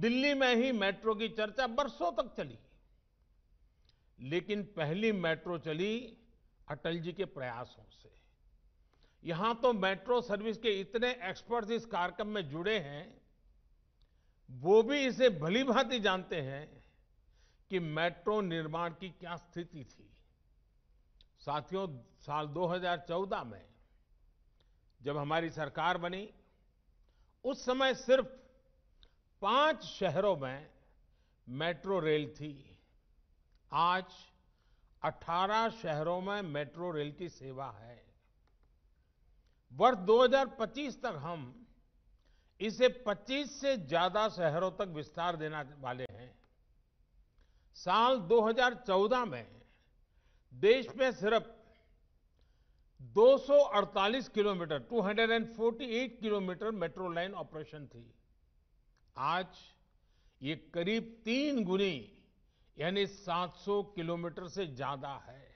दिल्ली में ही मेट्रो की चर्चा बरसों तक चली लेकिन पहली मेट्रो चली अटल जी के प्रयासों से यहां तो मेट्रो सर्विस के इतने एक्सपर्ट्स इस कार्यक्रम में जुड़े हैं वो भी इसे भली भांति जानते हैं कि मेट्रो निर्माण की क्या स्थिति थी साथियों साल 2014 में जब हमारी सरकार बनी उस समय सिर्फ पांच शहरों में मेट्रो रेल थी आज 18 शहरों में मेट्रो रेल की सेवा है वर्ष 2025 तक हम इसे 25 से ज्यादा शहरों तक विस्तार देना वाले हैं साल 2014 में देश में सिर्फ 248 kilometer 248 kilometer metro line operation थी आज ये करीब तीन गुनी यानी 700 किलोमीटर से ज्यादा है